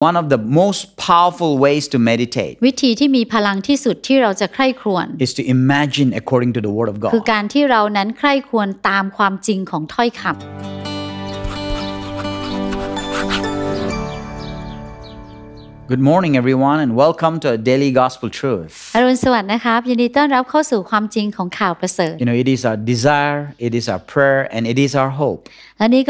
one of the most powerful ways to meditate วิธีที่มีพลังที่สุดที่เราจะใคร่ครวญ is to imagine according to the word of God คือการที่เรานั้นใคร่ครวญตามความจริงของถ้อยคำ Good morning, everyone, and welcome to a daily gospel truth. You know, it is our desire, it is our prayer, and it is our hope that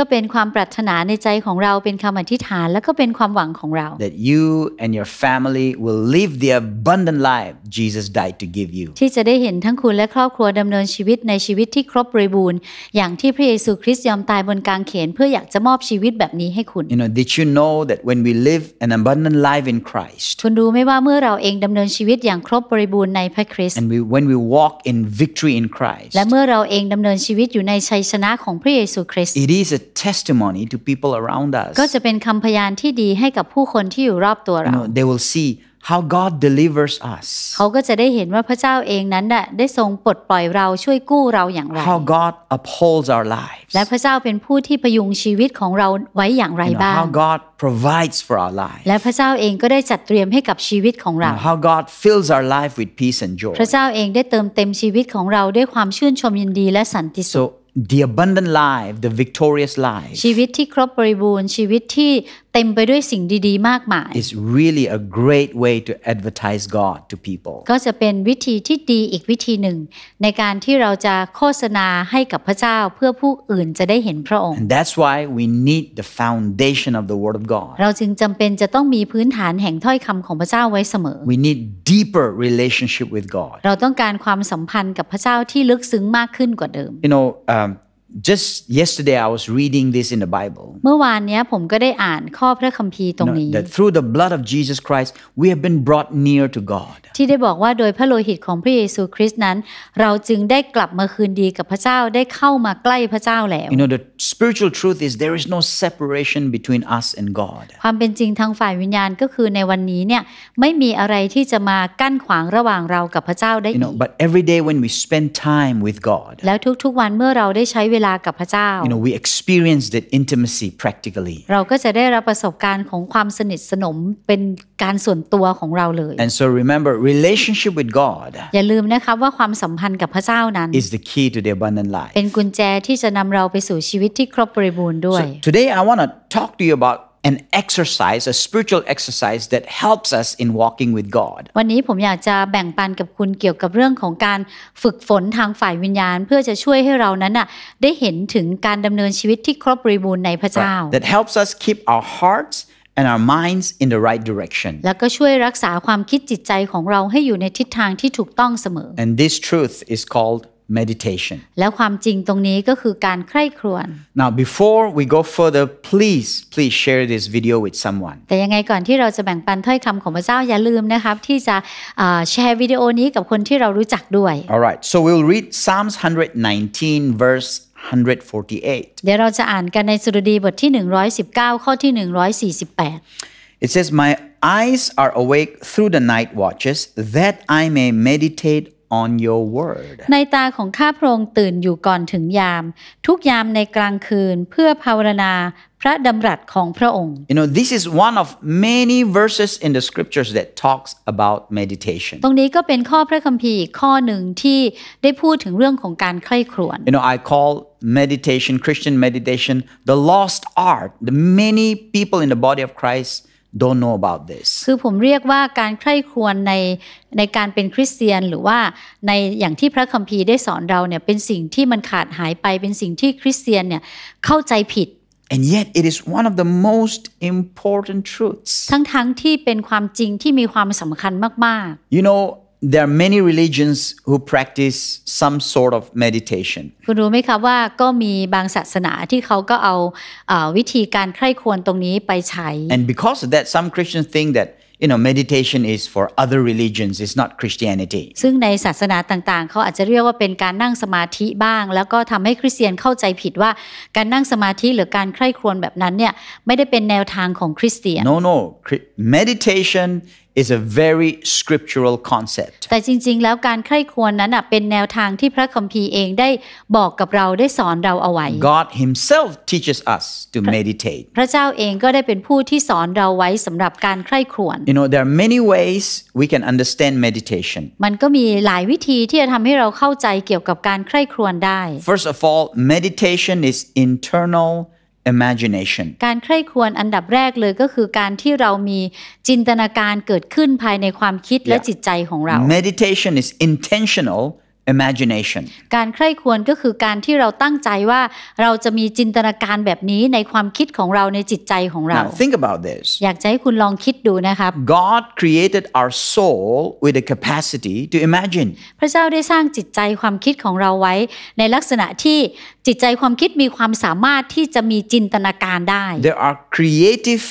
you and your family will live the abundant life Jesus died to give you ที่จะได้เห็นทั้งคุณและครอบครัวดำเนินชีวิตในชีวิตที่ครบบริบูรณ์อย่างที่พระเยซูคริสต์ยอมตายบนกางเขนเพื่ออยากจะมอบชีวิตแบบนี้ให้คุณ You know, did you know that when we live an abundant life in Christ คุณรู้ไหมว่าเมื่อเราเองดำเนินชีวิตอย่างครบบริบูรณ์ในพระคริสต์ and we, when we walk in victory in Christ และเมื่อเราเองดำเนินชีวิตอยู่ในชัยชนะของพระเยซูคริสต์ it is a testimony to people around us ก็จะเป็นคำพยานที่ดีให้กับผู้คนที่อยู่รอบตัวเรา they will see how God delivers us เขาก็จะได้เห็นว่าพระเจ้าเองนั้นน่ะได้ทรงปลดปล่อยเราช่วยกู้เราอย่างไร how God upholds our lives และพระเจ้าเป็นผู้ที่พยุงชีวิตของเราไว้อย่างไรบ้าง how God provides for our lives และพระเจ้าเองก็ได้จัดเตรียมให้กับชีวิตของเรา how God fills our life with peace and joy พระเจ้าเองได้เติมเต็มชีวิตของเราด้วยความชื่นชมยินดีและสันติสุข the abundant life the victorious life ชีวิตที่ครบบริบูรณ์ชีวิตที่เต็มไปด้วยสิ่งดี ๆ มากมาย It's really a great way to advertise God to people ก็จะเป็นวิธีที่ดีอีกวิธีหนึ่งในการที่เราจะโฆษณาให้กับพระเจ้าเพื่อผู้อื่นจะได้เห็นพระองค์ And that's why we need the foundation of the Word of God เราจึงจำเป็นจะต้องมีพื้นฐานแห่งถ้อยคำของพระเจ้าไว้เสมอ We need deeper relationship with God เราต้องการความสัมพันธ์กับพระเจ้าที่ลึกซึ้งมากขึ้นกว่าเดิม You know um, just yesterday I was reading this in the Bible. เมื่อวานนี้ผมก็ได้อ่านข้อพระคัมภีร์ตรงนี้. That through the blood of Jesus Christ we have been brought near to God. ที่ได้บอกว่าโดยพระโลหิตของพระเยซูคริสต์นั้น เราจึงได้กลับมาคืนดีกับพระเจ้าได้เข้ามาใกล้พระเจ้าแล้ว. You know the spiritual truth is there is no separation between us and God. ความเป็นจริงทางฝ่ายวิญญาณก็คือในวันนี้เนี่ยไม่มีอะไรที่จะมากั้นขวางระหว่างเรากับพระเจ้าได้ You know but every day when we spend time with God. แล้วทุกๆวันเมื่อเราได้ใช้เววลากับพระเจ้า You know we experience that intimacy practically เราก็จะได้รับประสบการณ์ของความสนิทสนมเป็นการส่วนตัวของเราเลย And so remember relationship with God อย่าลืมนะคะว่าความสัมพันธ์กับพระเจ้านั้น is the key to the abundant life เป็นกุญแจที่จะนำเราไปสู่ชีวิตที่ครบบริบูรณ์ด้วย so Today I want to talk to you about an exercise a spiritual exercise that helps us in walking with God วันนี้ผมอยากจะแบ่งปันกับคุณเกี่ยวกับเรื่องของการฝึกฝนทางฝ่ายวิญญาณ that helps us keep our hearts and our minds in the right direction แล้วก็ช่วยรักษาความคิดจิตใจของเราให้อยู่ในทิศทางที่ถูกต้องเสมอ and this truth is called meditation แล้วความจริงตรงนี้ก็คือการใคร่ครวญ now before we go further please please share this video with someone แต่ยังไงก่อนที่เราจะแบ่งปันถ้อยคำของพระเจ้าอย่าลืมนะครับที่จะแชร์วิดีโอนี้กับคนที่เรารู้จักด้วย alright so we'll read Psalms 119 verse 148 เดี๋ยวเราจะอ่านกันในสดุดีบทที่ 119 ข้อที่ 148 it says my eyes are awake through the night watches that I may meditate on your word ในตาของข้าพระองค์ตื่นอยู่ก่อนถึงยาม You know this is one of many verses in the scriptures that talks about meditation ตรงนี้ก็เป็นข้อพระคัมภีร์ข้อหนึ่งที่ได้พูดถึงเรื่องของการใคร่ครวญ You know I call meditation Christian meditation the lost art the many people in the body of Christ don't know about this คือผมเรียกว่าการใคร่ครวญในในการเป็นคริสเตียนหรือว่าในอย่างที่พระคัมภีร์ได้สอนเราเนี่ยเป็นสิ่งที่มันขาดหายไปเป็นสิ่งที่คริสเตียนเนี่ยเข้าใจผิด And yet it is one of the most important truths ทั้งๆทที่เป็นความจริงที่มีความสำคัญมากๆ You know there are many religions who practice some sort of meditation คุณรู้ไหมคะว่าก็มีบางศาสนาที่เขาก็เอาวิธีการใคร่ควรตรงนี้ไปใช้ and because of that some Christians think that you know meditation is for other religions it's not Christianity ซึ่งในศาสนาต่างๆ เขาอาจจะเรียกว่าเป็นการนั่งสมาธิบ้างแล้วก็ทำให้คริสเตียนเข้าใจผิดว่าการนั่งสมาธิหรือการใคร่ควรแบบนั้นเนี่ยไม่ได้เป็นแนวทางของคริสเตียน no no meditation is a very scriptural concept แต่จริงๆแล้วการใคร่ควรนั้นเป็นแนวทางที่พระคัมภีร์เองได้บอกกับเราได้สอนเราเอาไว้ God Himself teaches us to meditate พระเจ้าเองก็ได้เป็นผู้ที่สอนเราไว้สำหรับการใคร่ควร You know there are many ways we can understand meditation มันก็มีหลายวิธีที่จะทำให้เราเข้าใจเกี่ยวกับการใคร่ควรได้ First of all meditation is internal imagination การใคร่ควรอันดับแรกเลยก็คือการที่เรามีจินตนาการเกิดขึ้นภายในความคิดและจิตใจของเรา meditation is intentional imagination การใคร่ควรก็คือการที่เราตั้งใจว่าเราจะมีจินตนาการแบบนี้ในความคิดของเราในจิตใจของเรา Now, think about this อยากจะให้คุณลองคิดดูนะครับ God created our soul with the capacity to imagine พระเจ้าได้สร้างจิตใจความคิดของเราไว้ในลักษณะที่จิตใจความคิดมีความสามารถที่จะมีจินตนาการได้ There are creative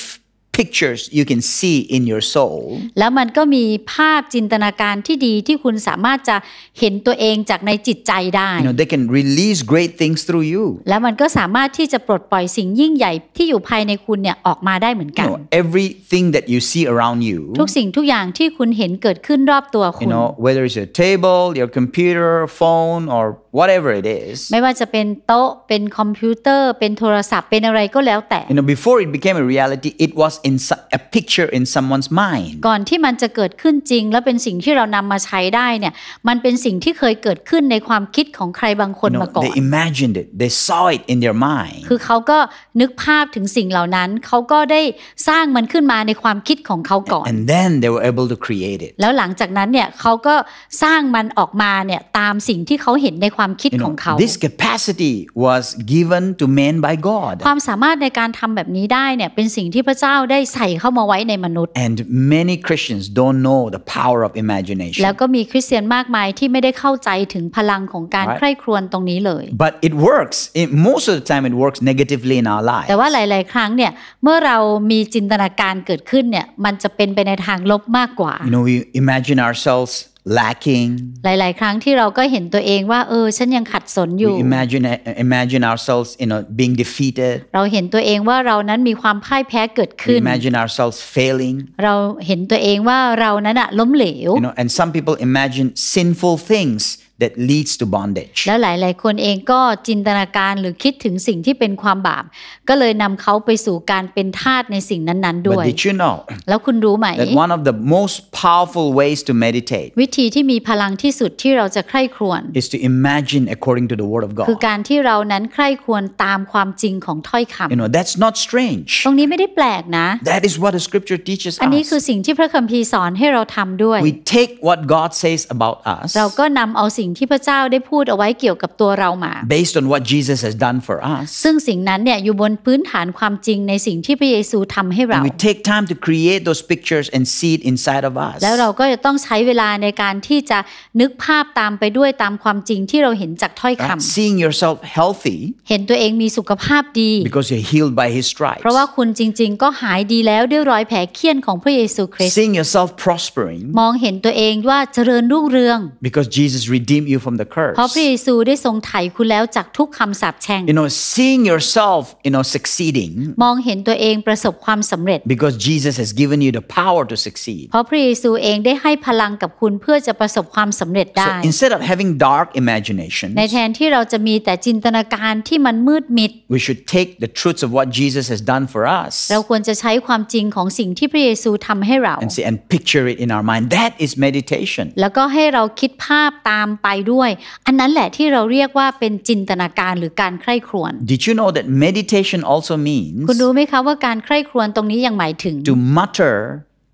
pictures you can see in your soul แล้วมันก็มีภาพจินตนาการที่ดีที่คุณสามารถจะเห็นตัวเองจากในจิตใจได้ you know, they can release great things through you แล้วมันก็สามารถที่จะปลดปล่อยสิ่งยิ่งใหญ่ที่อยู่ภายในคุณเนี่ยออกมาได้เหมือนกัน you know, everything that you see around you ทุกสิ่งทุกอย่างที่คุณเห็นเกิดขึ้นรอบตัวคุณ you know whether it's a table your computer phone or whatever it is ไม่ว่าจะเป็นโต๊ะเป็นคอมพิวเตอร์ เป็นโทรศัพท์เป็นอะไรก็แล้วแต่ you know before it became a reality it was in a picture in someone's mind ก่อนที่มันจะเกิดขึ้นจริง และเป็นสิ่งที่เรานำมาใช้ได้เนี่ยมันเป็นสิ่งที่เคยเกิดขึ้นในความคิดของใครบางคนมาก่อน they imagined it they saw it in their mind คือเขาก็นึกภาพถึงสิ่งเหล่านั้นเขาก็ได้สร้างมันขึ้นมาในความคิดของเขาก่อน and then they were able to create it แล้วหลังจากนั้นเนี่ยเขาก็สร้างมันออกมาเนี่ยตามสิ่งที่เขาเห็นในความคิดของเขา This capacity was given to man by God ความสามารถในการทำแบบนี้ได้เนี่ยเป็นสิ่งที่พระเจ้าได้ใส่เข้ามาไว้ในมนุษย์ And many Christians don't know the power of imagination แล้วก็มีคริสเตียนมากมายที่ไม่ได้เข้าใจถึงพลังของการใคร่ครวญตรงนี้เลย But it works it, most of the time it works negatively in our lives แต่ว่าหลาย ๆ ครั้งเนี่ยเมื่อเรามีจินตนาการเกิดขึ้นเนี่ยมันจะเป็นไปในทางลบมากกว่า You know we imagine ourselves lacking หลาย ๆ ครั้งที่เราก็เห็นตัวเองว่า เออฉันยังขัดสนอยู่ imagine imagine ourselves you know being defeated เราเห็นตัวเองว่าเรานั้นมีความพ่ายแพ้เกิดขึ้น imagine ourselves failing เราเห็นตัวเองว่าเรานั้นอะล้มเหลว you know and some people imagine sinful things that leads to bondage แล้วหลาย ๆคนเองก็จินตนาการหรือคิดถึงสิ่งที่เป็นความบาป ก็เลยนำเขาไปสู่การเป็นทาสในสิ่งนั้นๆด้วย But did you know แล้วคุณรู้ไหม that one of the most powerful ways to meditate วิธีที่มีพลังที่สุดที่เราจะใคร่ครวญ is to imagine according to the word of God คือการที่เรานั้นใคร่ครวญตามความจริงของถ้อยคำ you know that's not strange ตรงนี้ไม่ได้แปลกนะ that is what the scripture teaches us อันนี้คือสิ่งที่พระคัมภีร์สอนให้เราทำด้วย we take what God says about us เราก็นำเอาสิ่งงที่พระเจ้าได้พูดเอาไว้เกี่ยวกับตัวเรามา based on what Jesus has done for us ซึ่งสิ่งนั้นเนี่ยอยู่บนพื้นฐานความจริงในสิ่งที่พระเยซูทำให้เรา we take time to create those pictures and see it inside of us แล้วเราก็จะต้องใช้เวลาในการที่จะนึกภาพตามไปด้วยตามความจริงที่เราเห็นจากถ้อยคำ seeing yourself healthy เห็นตัวเองมีสุขภาพดี because you're healed by His stripes เพราะว่าคุณจริงๆก็หายดีแล้วด้วยรอยแผลเคี้ยนของพระเยซูคริสต์ seeing yourself prospering มองเห็นตัวเองว่าเจริญรุ่งเรือง because Jesus redeemed redeem you from the curse เพราะพระเยซูได้ทรงไถ่คุณแล้วจากทุกคำสาปแช่ง you know seeing yourself you know succeeding มองเห็นตัวเองประสบความสำเร็จ because Jesus has given you the power to succeed เพราะพระเยซูเองได้ให้พลังกับคุณเพื่อจะประสบความสำเร็จได้ so instead of having dark imagination ในแทนที่เราจะมีแต่จินตนาการที่มันมืดมิด we should take the truths of what Jesus has done for us เราควรจะใช้ความจริงของสิ่งที่พระเยซูทำให้เรา and see and picture it in our mind that is meditation แล้วก็ให้เราคิดภาพตามไปไปด้วย อันนั้นแหละที่เราเรียกว่าเป็นจินตนาการหรือการใคร่ครวญ Did you know that meditation also means คุณรู้ไหมคะว่าการใคร่ครวญตรงนี้ยังหมายถึง to mutter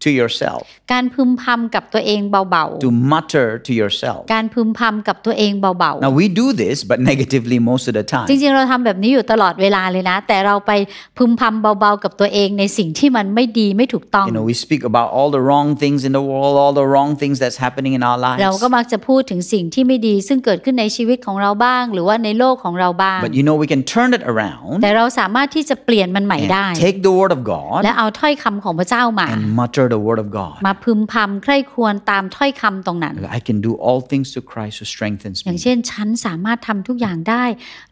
to yourself การพึมพำกับตัวเองเบาๆ to mutter to yourself การพึมพำกับตัวเองเบาๆ now we do this but negatively most of the time จริงๆเราทำแบบนี้อยู่ตลอดเวลาเลยนะ แต่เราไปพึมพำเบาๆ กับตัวเองในสิ่งที่มันไม่ดีไม่ถูกต้อง you know we speak about all the wrong things in the world all the wrong things that's happening in our lives เราก็มักจะพูดถึงสิ่งที่ไม่ดีซึ่งเกิดขึ้นในชีวิตของเราบ้าง หรือว่าในโลกของเราบ้าง but you know we can turn it around แต่เราสามารถที่จะเปลี่ยนมันใหม่ได้ take the word of God และเอาถ้อยคำของพระเจ้ามา and mutter the word of God มาพึมพำ ใคร่ควร ตามถ้อยคำตรงนั้น I can do all things to h r u g h Christ who strengthens me อย่างเช่น ฉันสามารถทำทุกอย่างได้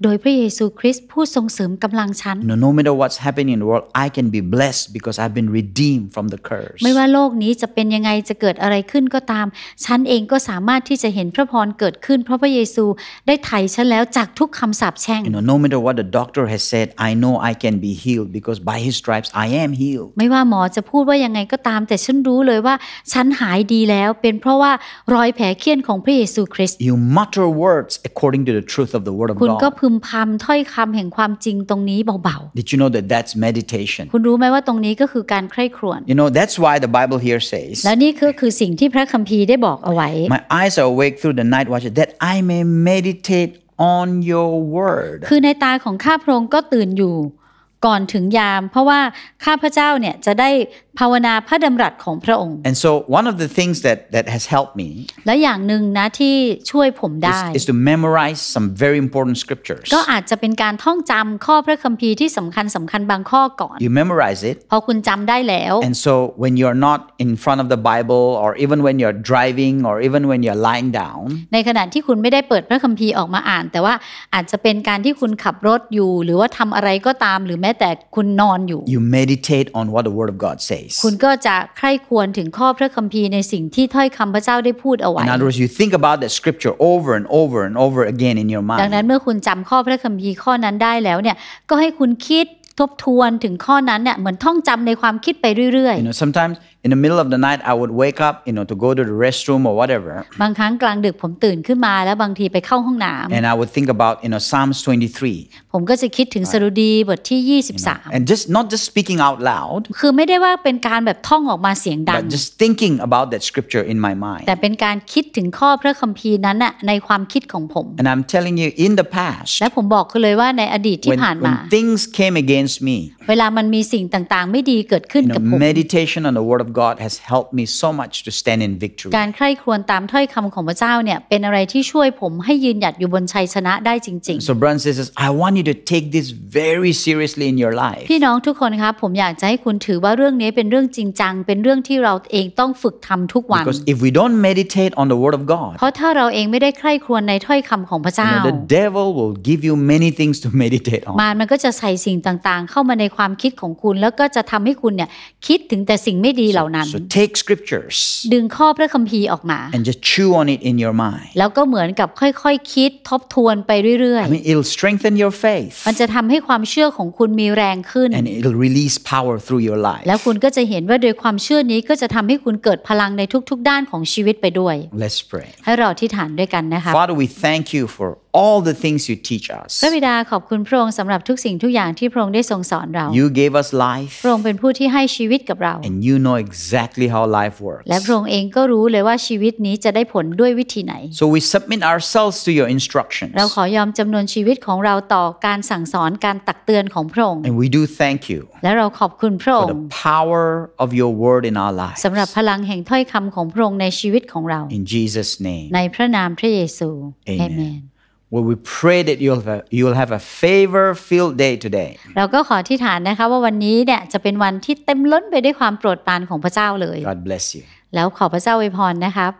โดยพระเยซูคริสต์ผู้ทรงเสริมกำลังฉัน no, no matter what's happening in the world I can be blessed because I've been redeemed from the curse ไม่ว่าโลกนี้จะเป็นยังไง จะเกิดอะไรขึ้นก็ตาม ฉันเองก็สามารถที่จะเห็นพระพรเกิดขึ้น เพราะพระเยซูได้ไถ่ฉันแล้วจากทุกคำสาปแช่ง you know, no matter what the doctor has said I know I can be healed because by his stripes I am healed ไม่ว่าหมอจะพูดว่ายังไงก็ตามแต่ฉันรู้เลยว่าฉันหายดีแล้วเป็นเพราะว่ารอยแผลเคี้ยนของพระเยซูคริสต์ You mutter words according to the truth of the word of God คุณก็พึมพำถ้อยคำแห่งความจริงตรงนี้เบาๆ Did you know that that's meditation คุณรู้ไหมว่าตรงนี้ก็คือการใคร่ครวญ You know that's why the Bible here says แล้วนี่ก็คือสิ่งที่พระคัมภีร์ได้บอกเอาไว้ My eyes are awake through the night watch that I may meditate on your word คือในตาของข้าพระองค์ก็ตื่นอยู่ก่อนถึงยาม เพราะว่าข้าพเจ้าเนี่ยจะได้ภาวนาพระดำรัสของพระองค์ And so one of the things that that has helped me และอย่างหนึ่งนะที่ช่วยผมได้ is, is to memorize some very important scriptures ก็อาจจะเป็นการท่องจำข้อพระคัมภีร์ที่สำคัญสำคัญบางข้อก่อน You memorize it พอคุณจำได้แล้ว And so when you're not in front of the Bible or even when you're driving or even when you're lying down ในขณะที่คุณไม่ได้เปิดพระคัมภีร์ออกมาอ่าน แต่ว่าอาจจะเป็นการที่คุณขับรถอยู่หรือว่าทำอะไรก็ตามหรือแม้ม้แต่คุณนอนอยู่ you meditate on what the word of God says คุณก็จะใคร่ควรถึงข้อพระคัมภีร์ในสิ่งที่ถ้อยคำพระเจ้าได้พูดเอาไว้ in other words you think about that scripture over and over and over again in your mind ดังนั้นเมื่อคุณจำข้อพระคัมภีร์ข้อนั้นได้แล้วเนี่ย ก็ให้คุณคิดทบทวนถึงข้อนั้นเนี่ยเหมือนท่องจำในความคิดไปเรื่อยๆ you know, sometimes in the middle of the night I would wake up you know to go to the restroom or whatever บางครั้งกลางดึกผมตื่นขึ้นมาแล้วบางทีไปเข้าห้องน้ำ and I would think about you know Psalms 23 23 and just not just speaking out loud คือไม่ได้ว่าเป็นการแบบท่องออกมาเสียงดัง but just thinking about that scripture in my mind แต่เป็นการคิดถึงข้อพระคัมภีร์นั้นน่ะในความคิดของผม and I'm telling you in the past และผมบอกคุณเลยว่าในอดีตที่ผ่านมา when things came against me เวลามันมีสิ่งต่างๆ meditation on the word of God has helped me so much to stand in victory การใคร่ครวญตามถ้อยคำของพระเจ้าเนี่ยเป็นอะไรที่ช่วยผม ให้ยืนหยัดอยู่บนชัยชนะได้จริงๆ so Brun says I want you to take this very seriously in your life พี่น้องทุกคนครับผมอยากจะให้คุณถือว่าเรื่องนี้เป็นเรื่องจริงจังเป็นเรื่องที่เราเองต้องฝึกทำทุกวัน because if we don't meditate on the word of God เพราะถ้าเราเองไม่ได้ใคร่ครวญในถ้อยคำของพระเจ้า the devil will give you many things to meditate on มันมันก็จะใส่สิ่งต่างๆเข้ามาในความคิดของคุณแล้วก็จะทำให้คุณเนี่ยคิดถึงแต่สิ่งไม่ดีเหล่าล่านั้น so take scriptures ดึงข้อพระคัมภีร์ออกมา and just chew on it in your mind แล้วก็เหมือนกับค่อยๆคคิดทบทวนไปเรื่อยๆ I mean it'll strengthen your faith มันจะทำให้ความเชื่อของคุณมีแรงขึ้น and it'll release power through your life แล้วคุณก็จะเห็นว่าโดยความเชื่อนี้ก็จะทำให้คุณเกิดพลังในทุก ๆ ด้านของชีวิตไปด้วย Let's pray ให้เราอธิษฐานด้วยกันนะคะ Father we thank you for all the things you teach us พระบิดาขอบคุณพระองค์สำหรับทุกสิ่งทุกอย่างที่พระองค์ได้ทรงสอนเรา You gave us life พระองค์เป็นผู้ที่ให้ชีวิตกับเรา and you know exactly how life works และพระองค์เองก็รู้เลยว่าชีวิตนี้จะได้ผลด้วยวิธีไหน so we submit ourselves to your instructions เราขอยอมจำนวนชีวิตของเราต่อการสั่งสอนการตักเตือนของพระองค์ and we do thank you และเราขอบคุณพระองค์ for the power of your word in our lives สำหรับพลังแห่งถ้อยคำของพระองค์ในชีวิตของเรา in Jesus name ในพระนามพระเยซู amen Well, we pray that you'll have a, you'll have a favor filled day today. เราก็ขอที่ฐานนะคะว่าวันนี้เนี่ยจะเป็นวันที่เต็มล้นไปด้วยความโปรดปรานของพระเจ้าเลย God bless you. แล้วขอพระเจ้าอวยพรนะครับ